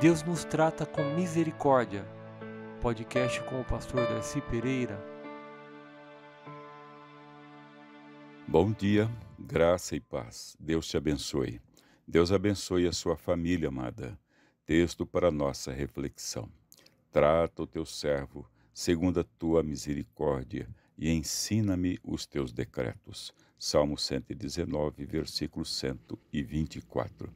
Deus nos trata com misericórdia. Podcast com o pastor Darcy Pereira. Bom dia, graça e paz. Deus te abençoe. Deus abençoe a sua família amada. Texto para nossa reflexão. Trata o teu servo segundo a tua misericórdia e ensina-me os teus decretos. Salmo 119, versículo 124.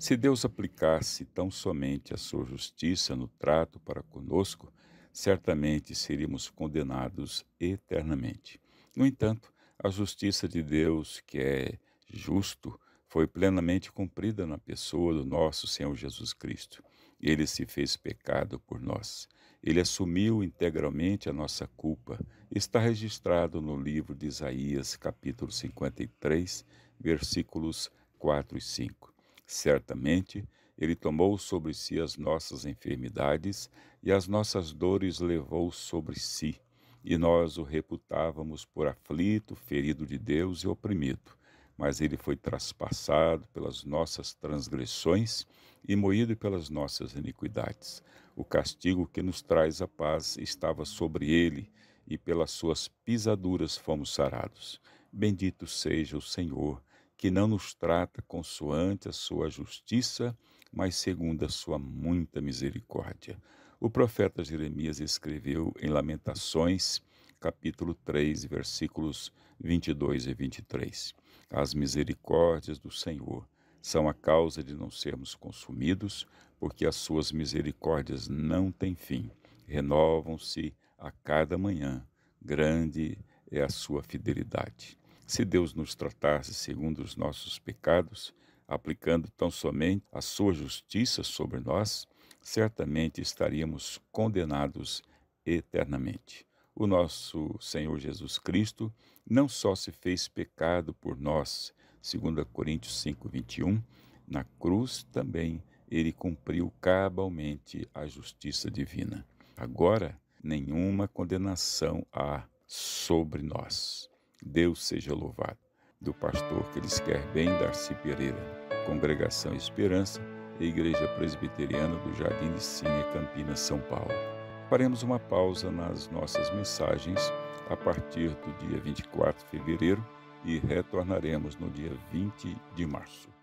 Se Deus aplicasse tão somente a sua justiça no trato para conosco, certamente seríamos condenados eternamente. No entanto, a justiça de Deus, que é justo, foi plenamente cumprida na pessoa do nosso Senhor Jesus Cristo. Ele se fez pecado por nós. Ele assumiu integralmente a nossa culpa. Está registrado no livro de Isaías, capítulo 53, versículos 4 e 5. Certamente, ele tomou sobre si as nossas enfermidades e as nossas dores levou sobre si, e nós o reputávamos por aflito, ferido de Deus e oprimido. Mas ele foi traspassado pelas nossas transgressões e moído pelas nossas iniquidades. O castigo que nos traz a paz estava sobre ele, e pelas suas pisaduras fomos sarados. Bendito seja o Senhor que não nos trata consoante a sua justiça, mas segundo a sua muita misericórdia. O profeta Jeremias escreveu em Lamentações, capítulo 3, versículos 22 e 23. As misericórdias do Senhor são a causa de não sermos consumidos, porque as suas misericórdias não têm fim, renovam-se a cada manhã. Grande é a sua fidelidade. Se Deus nos tratasse segundo os nossos pecados, aplicando tão somente a sua justiça sobre nós, certamente estaríamos condenados eternamente. O nosso Senhor Jesus Cristo não só se fez pecado por nós, segundo Coríntios 21, na cruz também ele cumpriu cabalmente a justiça divina. Agora nenhuma condenação há sobre nós. Deus seja louvado. Do pastor que lhes quer bem, Darcy Pereira. Congregação Esperança e Igreja Presbiteriana do Jardim de Cine, Campinas, São Paulo. Faremos uma pausa nas nossas mensagens a partir do dia 24 de fevereiro e retornaremos no dia 20 de março.